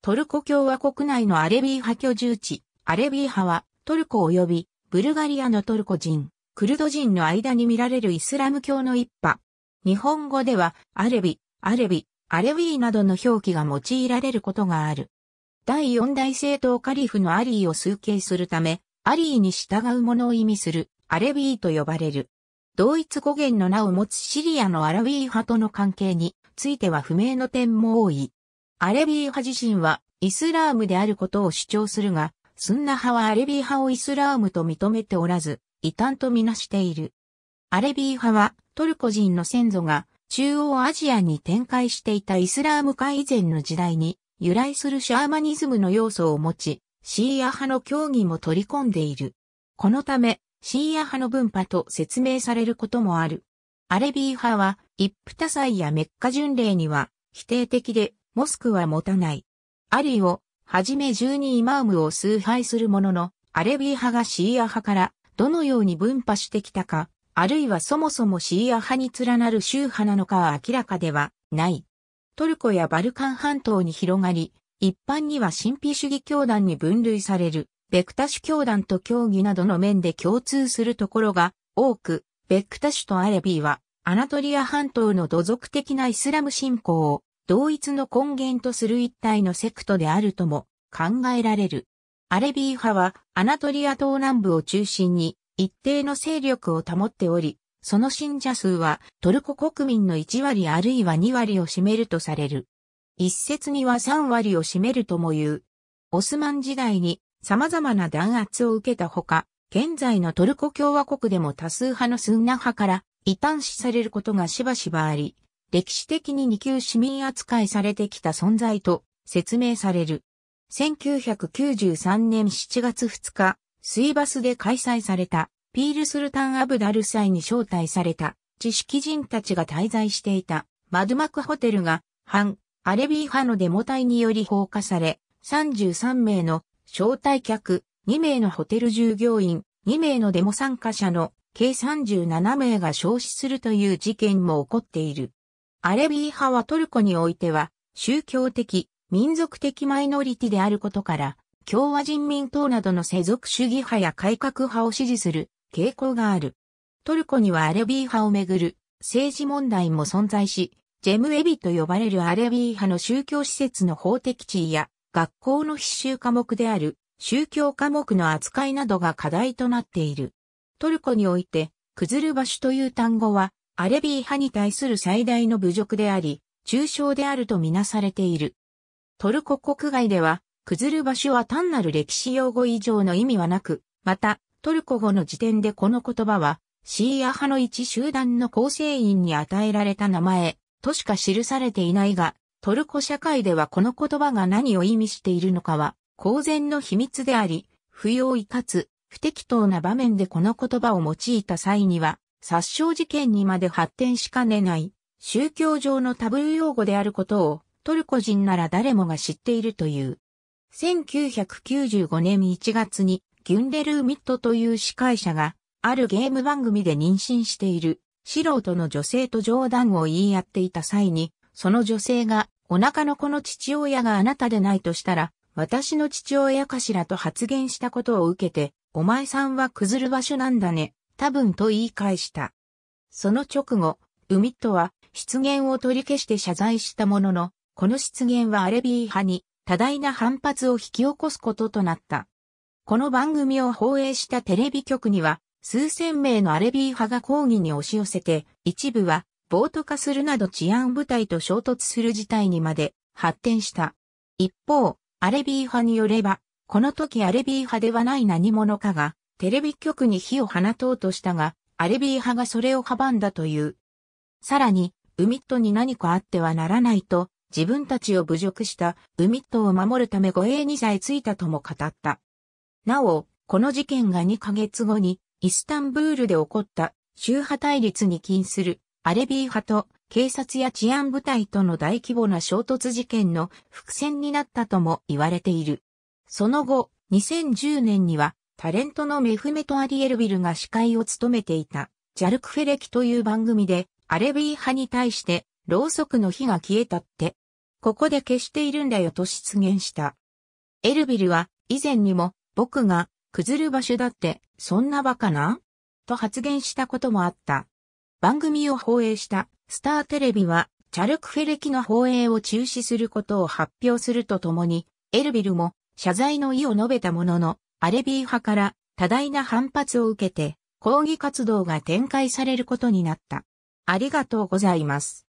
トルコ共和国内のアレビー派居住地、アレビー派はトルコ及びブルガリアのトルコ人、クルド人の間に見られるイスラム教の一派。日本語ではアレビ、アレビ、アレビーなどの表記が用いられることがある。第四大政党カリフのアリーを崇敬するため、アリーに従う者を意味するアレビーと呼ばれる。同一語源の名を持つシリアのアラビー派との関係については不明の点も多い。アレビー派自身はイスラームであることを主張するが、スンナ派はアレビー派をイスラームと認めておらず、異端とみなしている。アレビー派はトルコ人の先祖が中央アジアに展開していたイスラーム化以前の時代に由来するシャーマニズムの要素を持ち、シーア派の教義も取り込んでいる。このため、シーア派の分派と説明されることもある。アレビー派は、イップタやメッカ巡礼には否定的でモスクは持たない。アリを、はじめ12イマームを崇拝するものの、アレビー派がシーア派からどのように分派してきたか、あるいはそもそもシーア派に連なる宗派なのかは明らかではない。トルコやバルカン半島に広がり、一般には神秘主義教団に分類される、ベクタシュ教団と教義などの面で共通するところが多く、ベクタシュとアレビーは、アナトリア半島の土俗的なイスラム信仰を同一の根源とする一体のセクトであるとも考えられる。アレビー派はアナトリア東南部を中心に一定の勢力を保っており、その信者数はトルコ国民の1割あるいは2割を占めるとされる。一説には3割を占めるとも言う。オスマン時代に様々な弾圧を受けたほか、現在のトルコ共和国でも多数派のスンナ派から異端視されることがしばしばあり、歴史的に二級市民扱いされてきた存在と説明される。1993年7月2日、水バスで開催された、ピールスルタン・アブダル祭に招待された、知識人たちが滞在していた、マドマクホテルが、反、アレビー派のデモ隊により放火され、33名の招待客、2名のホテル従業員、2名のデモ参加者の計37名が消死するという事件も起こっている。アレビー派はトルコにおいては、宗教的、民族的マイノリティであることから、共和人民党などの世俗主義派や改革派を支持する傾向がある。トルコにはアレビー派をめぐる政治問題も存在し、ジェムエビと呼ばれるアレビー派の宗教施設の法的地位や学校の必修科目である宗教科目の扱いなどが課題となっている。トルコにおいて、クズルバシュという単語はアレビー派に対する最大の侮辱であり、中傷であるとみなされている。トルコ国外では、クズル所は単なる歴史用語以上の意味はなく、また、トルコ語の時点でこの言葉は、シーア派の一集団の構成員に与えられた名前、としか記されていないが、トルコ社会ではこの言葉が何を意味しているのかは、公然の秘密であり、不要意かつ、不適当な場面でこの言葉を用いた際には、殺傷事件にまで発展しかねない宗教上のタブー用語であることをトルコ人なら誰もが知っているという。1995年1月にギュンデルーミットという司会者があるゲーム番組で妊娠している素人の女性と冗談を言い合っていた際にその女性がお腹の子の父親があなたでないとしたら私の父親かしらと発言したことを受けてお前さんは崩る場所なんだね多分と言い返した。その直後、ウミットは失言を取り消して謝罪したものの、この失言はアレビー派に多大な反発を引き起こすこととなった。この番組を放映したテレビ局には、数千名のアレビー派が抗議に押し寄せて、一部は暴徒化するなど治安部隊と衝突する事態にまで発展した。一方、アレビー派によれば、この時アレビー派ではない何者かがテレビ局に火を放とうとしたが、アレビー派がそれを阻んだという。さらに、ウミットに何かあってはならないと、自分たちを侮辱したウミットを守るため護衛にさえついたとも語った。なお、この事件が2ヶ月後に、イスタンブールで起こった宗派対立に起因するアレビー派と警察や治安部隊との大規模な衝突事件の伏線になったとも言われている。その後、2010年にはタレントのメフメト・アリエルビルが司会を務めていた、ジャルクフェレキという番組で、アレビー派に対して、ろうそくの火が消えたって、ここで消しているんだよと出現した。エルビルは、以前にも、僕が、崩る場所だって、そんなバカなと発言したこともあった。番組を放映した、スターテレビは、チャルクフェレキの放映を中止することを発表するとともに、エルビルも謝罪の意を述べたものの、アレビー派から多大な反発を受けて、抗議活動が展開されることになった。ありがとうございます。